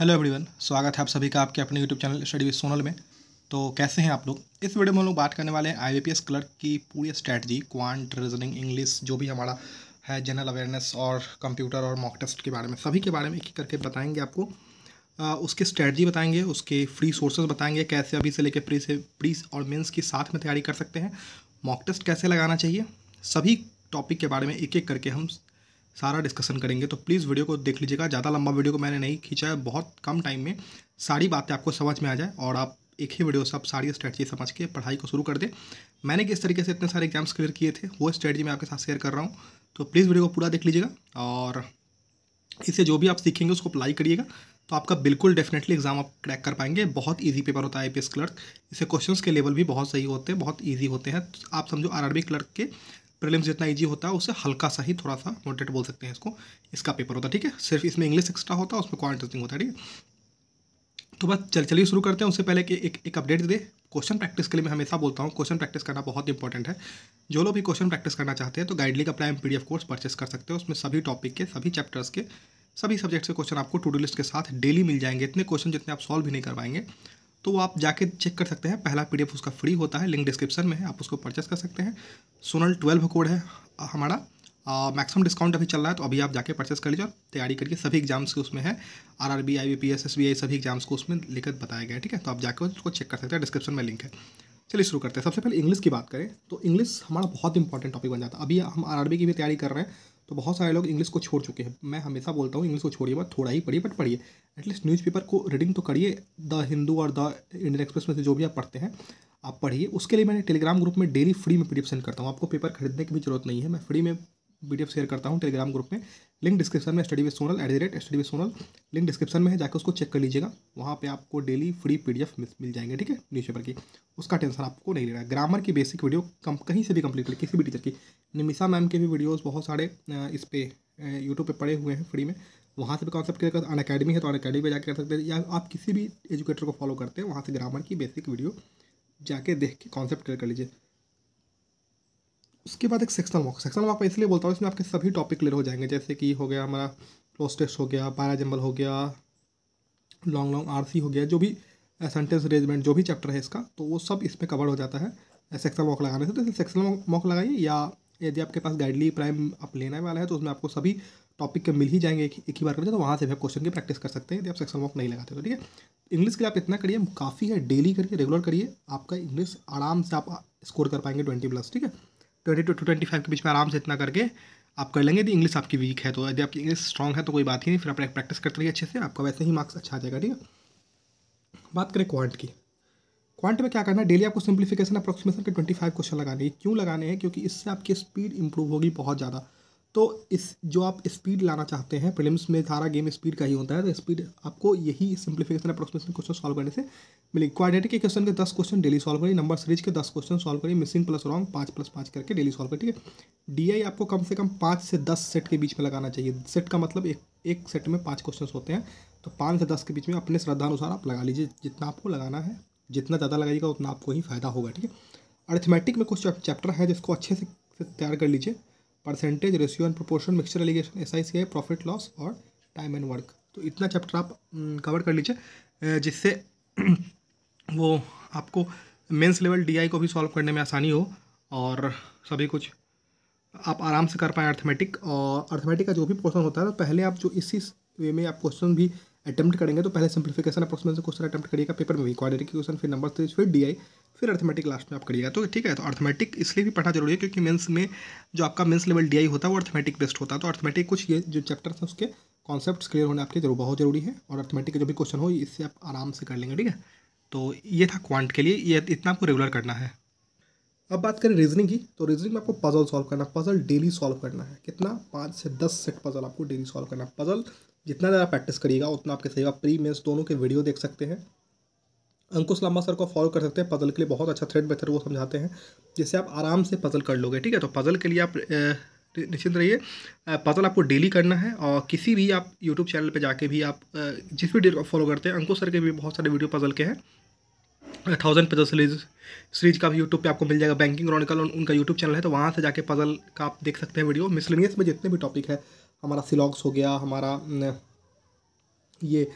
hello everyone स्वागत है आप सभी का आपके अपने YouTube channel study with Sonal में तो कैसे हैं आप लोग इस वीडियो में हम लोग बात करने वाले हैं आई क्लर्क की पूरी स्ट्रैटी क्वांट रीजनिंग इंग्लिश जो भी हमारा है जनरल अवेयरनेस और कंप्यूटर और मॉक टेस्ट के बारे में सभी के बारे में एक एक करके बताएंगे आपको आ, उसकी स्ट्रैटी बताएंगे उसके फ्री सोर्सेज बताएंगे कैसे अभी से लेकर प्री से प्री और मेन्स की साथ में तैयारी कर सकते हैं मॉक टेस्ट कैसे लगाना चाहिए सभी टॉपिक के बारे में एक एक करके हम सारा डिस्कशन करेंगे तो प्लीज़ वीडियो को देख लीजिएगा ज़्यादा लंबा वीडियो को मैंने नहीं खींचा है बहुत कम टाइम में सारी बातें आपको समझ में आ जाए और आप एक ही वीडियो से आप सारी स्ट्रेटजी समझ के पढ़ाई को शुरू कर दें मैंने किस तरीके से इतने सारे एग्जाम्स क्लियर किए थे वो स्ट्रेटजी मैं आपके साथ शेयर कर रहा हूँ तो प्लीज़ वीडियो को पूरा देख लीजिएगा और इससे जो भी आप सीखेंगे उसको अप्लाई करिएगा तो आपका बिल्कुल डेफिनेटली एग्जाम आप क्रैक कर पाएंगे बहुत ईजी पेपर होता है आई क्लर्क इससे क्वेश्चन के लेवल भी बहुत सही होते हैं बहुत ईजी होते हैं तो आप समझो आर क्लर्क के प्रीलिम्स जितना ईजी होता है उससे हल्का सा ही थोड़ा सा मोटेट बोल सकते हैं इसको इसका पेपर होता है ठीक है सिर्फ इसमें इंग्लिश एक्स्ट्रा होता है उसमें क्वांट टेस्टिंग होता है ठीक है तो बस चल चलिए शुरू करते हैं उससे पहले कि एक एक अपडेट दे क्वेश्चन प्रैक्टिस के लिए मैं हमेशा बोलता हूँ क्वेश्चन प्रैक्टिस करना बहुत इंपॉर्टेंट है जो लोग भी क्वेश्चन प्रैक्टिस करना चाहते हैं तो गाइडली का प्राइम पीडीएफ कोर्स परचेस कर सकते हैं उसमें सभी टॉपिक के सभी चैप्टर्स के सभी सब्जेक्ट्स के क्वेश्चन आपको टू डू लिस्ट के साथ डेली मिल जाएंगे इतने क्वेश्चन जितने आप सॉल्व भी नहीं करवाएंगे तो आप जाके चेक कर सकते हैं पहला पीडीएफ उसका फ्री होता है लिंक डिस्क्रिप्शन में है आप उसको परचेस कर सकते हैं सोनल ट्वेल्व कोड है हमारा मैक्सिमम डिस्काउंट अभी चल रहा है तो अभी आप जाके परचेस कर लीजिए और तैयारी करिए सभी एग्जाम्स के उसमें है R R B I P S S I सभी एग्जाम्स को उसमें लिखकर बताया गया है ठीक है तो आप जाकर उसको चेक कर सकते हैं डिस्क्रिप्शन में लिंक है चलिए शुरू करते हैं सबसे पहले इंग्लिश की बात करें तो इंग्लिश हमारा बहुत इंपॉर्टेंट टॉपिक बन जाता है अभी हम आर की भी तैयारी कर रहे हैं तो बहुत सारे लोग इंग्लिश को छोड़ चुके हैं मैं हमेशा बोलता हूँ इंग्लिश को छोड़िए बट थोड़ा ही पढ़िए बट पढ़िए एटलीस्ट न्यूज़पेपर को रीडिंग तो करिए द हिंदू और द इंडियन एक्सप्रेस में से जो भी आप पढ़ते हैं आप पढ़िए उसके लिए मैंने टेलीग्राम ग्रुप में डेली फ्री में पी करता हूँ आपको पेपर खरीदने की भी जरूरत नहीं है मैं फ्री में पी शेयर करता हूँ टेलीग्राम ग्रुप में लिंक डिस्क्रिप्शन में study with Sonal at the rate study with Sonal link description में है जाकर उसको चेक कर लीजिएगा वहाँ पे आपको डेली फ्री पीडीएफ मिल जाएंगे ठीक है न्यूज़पेपर की उसका टेंशन आपको नहीं लेना ग्रामर की बेसिक वीडियो कम कहीं से भी कंप्लीट करें किसी भी टीचर की निमिषा मैम के भी वीडियोज़ बहुत सारे इस पर यूट्यूब पर पड़े हुए हैं फ्री में वहाँ से भी कॉन्सेप्ट क्लियर कर अन अकेडमी है तो अन अकेडमी पर जाकर कर सकते हैं या आप किसी भी एजुकेटर को फॉलो करते हैं वहाँ से ग्रामर की बेसिक वीडियो जाके देख के कॉन्सेप्ट क्लियर कर लीजिए उसके बाद एक सेक्शनल मॉक सेक्शनल मॉक मैं इसलिए बोलता हूँ इसमें आपके सभी टॉपिक क्लियर हो जाएंगे जैसे कि हो गया हमारा क्लोज टेस्ट हो गया पारा जम्बल हो गया लॉन्ग लॉन्ग आरसी हो गया जो भी सेंटेंस अरेंजमेंट जो भी चैप्टर है इसका तो वो सब इसमें कवर हो जाता है सेक्शनल मॉक लगाने से तो इसे सेक्शनल मॉक लगाइए या यदि आपके पास गाइडली प्राइम आप लेने वाला है तो उसमें आपको सभी टॉपिक के मिल ही जाएंगे एक, एक ही बार करेंगे तो वहाँ से भी आप क्वेश्चन की प्रैक्टिस कर सकते हैं यदि आप सेक्शन वॉक नहीं लगाते तो ठीक है इंग्लिश के लिए आप इतना करिए काफ़ी है डेली करिए रेगुलर करिए आपका इंग्लिश आराम से आप स्कोर कर पाएंगे ट्वेंटी प्लस ठीक है twenty two to twenty five के बीच में आराम से इतना करके आप कर लेंगे यदि इंग्लिश आपकी वीक है तो यदि आपकी इंग्लिश स्ट्रॉग है तो कोई बात ही नहीं फिर आप प्रैक्टिस करते रहिए अच्छे से आपका वैसे ही मार्क्स अच्छा आ जाएगा ठीक है बात करें क्वांट की क्वांट में क्या करना है डेली आपको सिंप्लीफिकेशन अप्रोक्सीमेशन के ट्वेंटी फाइव क्वेश्चन लगाने हैं क्यों लगाने हैं क्योंकि इससे आपकी स्पीड इंप्रूव होगी बहुत ज़्यादा तो इस जो आप स्पीड लाना चाहते हैं प्रीलिम्स में सारा गेम स्पीड का ही होता है तो स्पीड आपको यही सिंप्लीफिकेशन अप्रोक्सीमेशन क्वेश्चन सॉल्व करने से मिलेगी क्वाड्रेटिक के क्वेश्चन के दस क्वेश्चन डेली सॉल्व करिए नंबर सीरीज के दस क्वेश्चन सॉल्व करिए मिसिंग प्लस रॉन्ग पाँच प्लस पाँच करके डेली सॉल्व करिए ठीक है डी आपको कम से कम पाँच से दस सेट के बीच में लगाना चाहिए सेट का मतलब एक एक सेट में पाँच क्वेश्चन होते हैं तो पाँच से दस के बीच में अपने श्रद्धानुसार आप लगा लीजिए जितना आपको लगाना है जितना ज़्यादा लगाइएगा उतना आपको ही फायदा होगा ठीक है अर्थमेटिक में कुछ चैप्टर है जिसको अच्छे से तैयार कर लीजिए percentage ratio and proportion mixture alligation S I C I profit loss और टाइम एंड वर्क तो इतना चैप्टर आप कवर हम्म, कर लीजिए जिससे वो आपको मेंस लेवल डीआई को भी सॉल्व करने में आसानी हो और सभी कुछ आप आराम से कर पाएँ अर्थमेटिक और अर्थमेटिक का जो भी पोर्सन होता है तो पहले आप जो इसी वे में आप क्वेश्चन भी अटैम्प्ट करेंगे तो पहले सिंप्लीफिकेशन से क्वेश्चन अटैम्प्ट करिएगा पेपर में भी क्वालिटी क्वेश्चन फिर नंबर थ्री फिर डी आई फिर अर्थमेटिक लास्ट में आप करिएगा तो ठीक है तो अर्थमेटिक इसलिए भी पढ़ना जरूरी है क्योंकि मेंस में जो आपका मेंस लेवल डी होता है वो अर्थमेटिक बेस्ड होता है तो अर्थमेटिक कुछ ये जो चैप्टर हैं उसके कॉन्सेप्ट क्लियर होने आपके जरूर बहुत जरूरी है और अर्थमेटिक के जो भी क्वेश्चन हो इससे आप आराम से कर लेंगे ठीक है तो ये था क्वांट के लिए ये इतना आपको रेगुलर करना है अब बात करें रीजनिंग की तो रीजनिंग में आपको पजल सॉल्व करना पजल डेली सॉल्व करना है कितना पाँच से दस सेट पजल आपको डेली सॉल्व करना है पजल जितना ज़्यादा प्रैक्टिस करिएगा उतना आपके सही प्री मेंस दोनों के वीडियो देख सकते हैं अंकुश लामा सर को फॉलो कर सकते हैं पजल के लिए बहुत अच्छा थ्रेड बेहतर वो समझाते हैं जिससे आप आराम से पजल कर लोगे ठीक है तो पजल के लिए आप निश्चिंत रहिए पजल आपको डेली करना है और किसी भी आप यूट्यूब चैनल पे जाके भी आप जिस भी डेट फॉलो करते हैं अंकुश सर के भी बहुत सारे वीडियो पजल के हैं थाउजेंड पजल सीरीज सीरीज का भी यूट्यूब पे आपको मिल जाएगा बैंकिंग क्रॉनिकल उनका यूट्यूब चैनल है तो वहाँ से जाके पजल का आप देख सकते हैं वीडियो मिसलिनियस में जितने भी टॉपिक है हमारा सिलॉग्स हो गया हमारा ये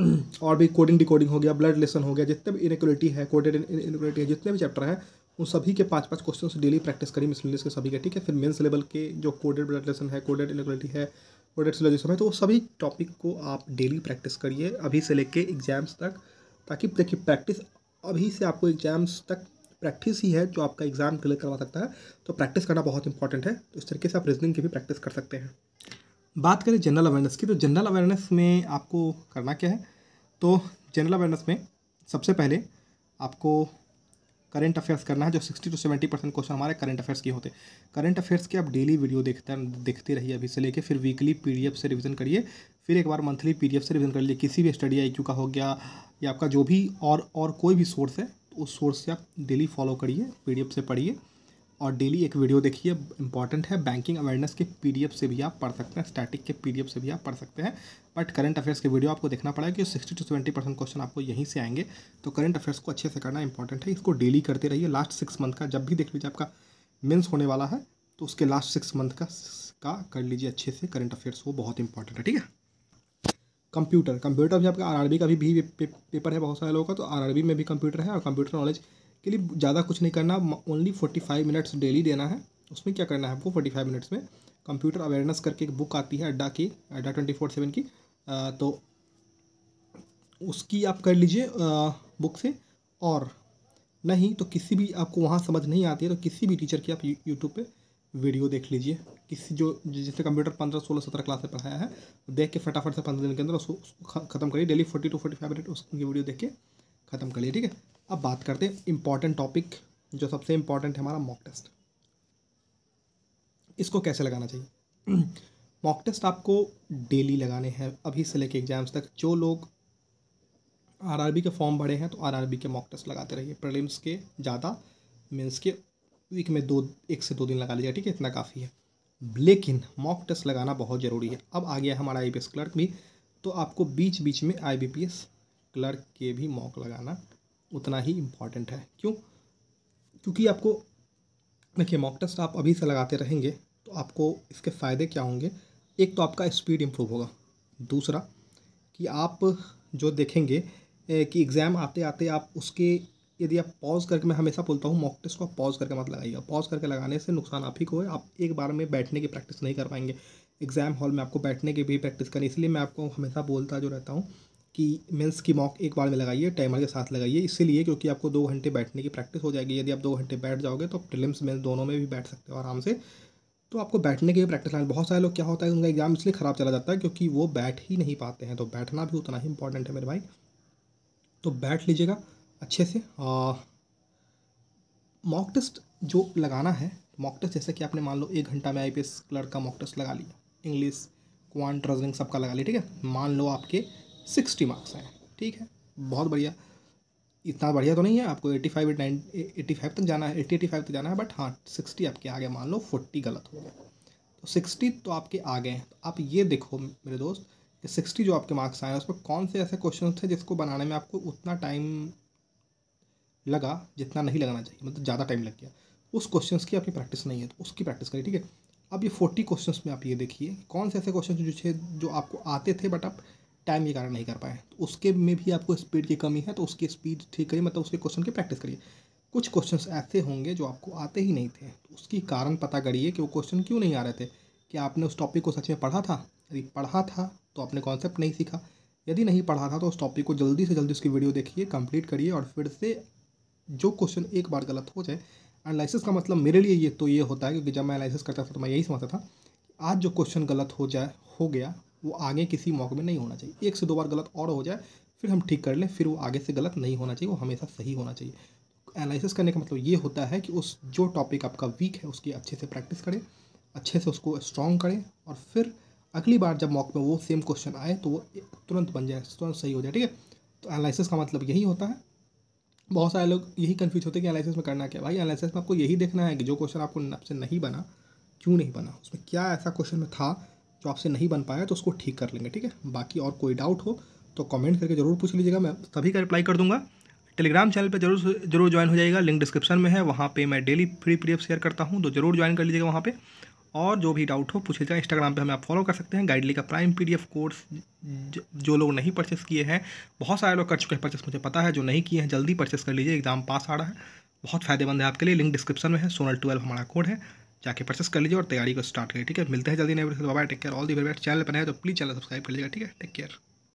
और भी कोडिंग डिकोडिंग हो गया ब्लड लेसन हो गया जितने भी इनक्वलिटी है कोडेड इनक्वलिटी है जितने भी चैप्टर हैं उन सभी के पाँच पाँच क्वेश्चन डेली प्रैक्टिस करी मिस के सभी के ठीक है फिर मेन्स लेवल के जो कोडेड ब्लड लेसन है कोडेड इनक्वलिटी है कोडेड सिलोजिसम है तो वो सभी टॉपिक को आप डेली प्रैक्टिस करिए अभी से लेके एग्जाम्स तक ताकि देखिए प्रैक्टिस अभी से आपको एग्जाम्स तक प्रैक्टिस ही है जो आपका एग्ज़ाम क्लियर करवा सकता है तो प्रैक्टिस करना बहुत इंपॉर्टेंट है तो इस तरीके से आप रीजनिंग की भी प्रैक्टिस कर सकते हैं बात करें जनरल अवेयरनेस की तो जनरल अवेयरनेस में आपको करना क्या है तो जनरल अवेयरनेस में सबसे पहले आपको करंट अफेयर्स करना है जो sixty to seventy percent question हमारे करंट अफेयर्स के होते हैं करंट अफेयर्स के आप डेली वीडियो देखते हैं देखते रहिए अभी से लेके फिर वीकली पीडीएफ से रिवीजन करिए फिर एक बार मंथली पीडीएफ से रिवीजन कर लिए किसी भी स्टडी आई का हो गया या आपका जो भी और और कोई भी सोर्स है तो उस सोर्स से आप डेली फॉलो करिए पी से पढ़िए और डेली एक वीडियो देखिए इंपॉर्टेंट है बैंकिंग अवेयरनेस के पीडीएफ से भी आप पढ़ सकते हैं स्टैटिक के पीडीएफ से भी आप पढ़ सकते हैं बट करंट अफेयर्स के वीडियो आपको देखना पड़ा कि sixty to seventy percent question आपको यहीं से आएंगे तो करंट अफेयर्स को अच्छे से करना इंपॉर्टेंट है इसको डेली करते रहिए लास्ट सिक्स मंथ का जब भी देख लीजिए आपका मेन्स होने वाला है तो उसके लास्ट सिक्स मंथ का का कर लीजिए अच्छे से करंट अफेयर्स वो बहुत इंपॉर्टेंट है ठीक है कंप्यूटर कंप्यूटर भी आपका आरआरबी का भी, भी पेपर है बहुत सारे लोगों का तो आरआरबी में भी कंप्यूटर है और कंप्यूटर नॉलेज के लिए ज़्यादा कुछ नहीं करना only forty five minutes daily देना है उसमें क्या करना है आपको फोर्टी फाइव मिनट्स में कंप्यूटर अवेयरनेस करके एक बुक आती है अड्डा की अड्डा ट्वेंटी फोर सेवन की आ, तो उसकी आप कर लीजिए बुक से और नहीं तो किसी भी आपको वहाँ समझ नहीं आती है तो किसी भी टीचर की आप यूट्यूब पर वीडियो देख लीजिए किसी जो जिसने कंप्यूटर पंद्रह सोलह सत्रह क्लास में पढ़ाया है देख के फटाफट से पंद्रह दिन के अंदर उसको खत्म करिए daily forty to forty five minute उसकी वीडियो देख के खत्म करिए ठीक है अब बात करते हैं इम्पॉर्टेंट टॉपिक जो सबसे इम्पॉर्टेंट है हमारा मॉक टेस्ट इसको कैसे लगाना चाहिए मॉक टेस्ट आपको डेली लगाने हैं अभी से लेके एग्ज़ाम्स तक जो लोग आरआरबी के फॉर्म भरे हैं तो आरआरबी के मॉक टेस्ट लगाते रहिए प्रीलिम्स के ज़्यादा मीन्स के वीक में दो एक से दो दिन लगा लीजिए ठीक है इतना काफ़ी है लेकिन मॉक टेस्ट लगाना बहुत ज़रूरी है अब आ गया हमारा आई क्लर्क भी तो आपको बीच बीच में आई क्लर्क के भी मॉक लगाना उतना ही इम्पॉर्टेंट है क्यों क्योंकि आपको देखिए मॉक टेस्ट आप अभी से लगाते रहेंगे तो आपको इसके फ़ायदे क्या होंगे एक तो आपका स्पीड इम्प्रूव होगा दूसरा कि आप जो देखेंगे कि एग्ज़ाम आते आते आप उसके यदि आप पॉज करके मैं हमेशा बोलता हूँ मॉक टेस्ट को आप पॉज करके मत लगाइएगा पॉज करके लगाने से नुकसान आप ही को है आप एक बार में बैठने की प्रैक्टिस नहीं कर पाएंगे एग्ज़ाम हॉल में आपको बैठने की भी प्रैक्टिस करनी इसलिए मैं आपको हमेशा बोलता जो रहता हूँ कि मेंस की मॉक एक बार में लगाइए टाइमर के साथ लगाइए इसीलिए क्योंकि आपको दो घंटे बैठने की प्रैक्टिस हो जाएगी यदि आप दो घंटे बैठ जाओगे तो प्रिलिम्स में दोनों में भी बैठ सकते हो आराम से तो आपको बैठने की भी प्रैक्टिस लाइन बहुत सारे लोग क्या होता है उनका एग्जाम इसलिए ख़राब चला जाता है क्योंकि वो बैठ ही नहीं पाते हैं तो बैठना भी उतना ही इंपॉर्टेंट है मेरे भाई तो बैठ लीजिएगा अच्छे से मॉक टेस्ट जो लगाना है मॉक टेस्ट जैसे कि आपने मान लो एक घंटा में आई पी क्लर्क का मॉक टेस्ट लगा लिया इंग्लिश क्वान ट्रजिंग सबका लगा लिया ठीक है मान लो आपके सिक्सटी मार्क्स आए ठीक है बहुत बढ़िया इतना बढ़िया तो नहीं है आपको eighty five nine eighty five तक जाना है एट्टी एटी फाइव तक जाना है बट हाँ सिक्सटी आपके आगे मान लो फोर्टी गलत हो गया तो सिक्सटी तो आपके आगे हैं तो आप ये देखो मेरे दोस्त कि सिक्सटी जो आपके मार्क्स आए हैं उसमें कौन से ऐसे क्वेश्चन थे जिसको बनाने में आपको उतना टाइम लगा जितना नहीं लगना चाहिए मतलब ज़्यादा टाइम लग गया उस क्वेश्चन की आपकी प्रैक्टिस नहीं है तो उसकी प्रैक्टिस करिए ठीक है अब ये फोर्टी क्वेश्चन में आप ये देखिए कौन से ऐसे क्वेश्चन जो थे जो आपको आते थे बट आप टाइम के कारण नहीं कर पाए तो उसके में भी आपको स्पीड की कमी है तो उसकी स्पीड ठीक करिए मतलब उसके क्वेश्चन की प्रैक्टिस करिए कुछ क्वेश्चंस ऐसे होंगे जो आपको आते ही नहीं थे तो उसकी कारण पता करिए कि वो क्वेश्चन क्यों नहीं आ रहे थे कि आपने उस टॉपिक को सच में पढ़ा था यदि पढ़ा था तो आपने कॉन्सेप्ट नहीं सीखा यदि नहीं पढ़ा था तो उस टॉपिक को जल्दी से जल्दी उसकी वीडियो देखिए कंप्लीट करिए और फिर से जो क्वेश्चन एक बार गलत हो जाए एनालिसिस का मतलब मेरे लिए ये तो ये होता है क्योंकि जब मैं एनालिसिस करता था तो मैं यही समझता था आज जो क्वेश्चन गलत हो जाए हो गया वो आगे किसी मौके में नहीं होना चाहिए एक से दो बार गलत और हो जाए फिर हम ठीक कर लें फिर वो आगे से गलत नहीं होना चाहिए वो हमेशा सही होना चाहिए एनालिसिस करने का मतलब ये होता है कि उस जो टॉपिक आपका वीक है उसकी अच्छे से प्रैक्टिस करें अच्छे से उसको स्ट्रॉन्ग करें और फिर अगली बार जब मॉक में वो सेम क्वेश्चन आए तो वो तुरंत बन जाए तुरंत सही हो जाए ठीक है तो एनालिसिस का मतलब यही होता है बहुत सारे लोग यही कन्फ्यूज होते हैं कि एनालिसिस में करना क्या भाई एनालिसिस में आपको यही देखना है कि जो क्वेश्चन आपको आपसे नहीं बना क्यों नहीं बना उसमें क्या ऐसा क्वेश्चन में था जो आपसे नहीं बन पाया तो उसको ठीक कर लेंगे ठीक है बाकी और कोई डाउट हो तो कमेंट करके ज़रूर पूछ लीजिएगा मैं सभी का रिप्लाई कर दूंगा टेलीग्राम चैनल पे जरूर जरूर ज्वाइन हो जाएगा लिंक डिस्क्रिप्शन में है वहाँ पे मैं डेली फ्री पी शेयर करता हूँ तो जरूर ज्वाइन कर लीजिएगा वहाँ पे और जो भी डाउट हो पूछ लीजिएगा इंस्टाग्राम पे हमें आप फॉलो कर सकते हैं गाइडली का प्राइम पी कोर्स जो लोग नहीं परचेस किए हैं बहुत सारे लोग कर चुके हैं परचेस मुझे पता है जो नहीं किए हैं जल्दी परचेस कर लीजिए एग्जाम पास आ रहा है बहुत फायदेमंद है आपके लिए लिंक डिस्क्रिप्शन में है सोनल ट्वेल्व हमारा कोड है जाके परचेस कर लीजिए और तैयारी को स्टार्ट करिए ठीक है मिलते हैं जल्दी नए बाबा take care all the very best channel पर है तो प्लीज़ चैनल सब्सक्राइब कर लीजिएगा ठीक है टेक केयर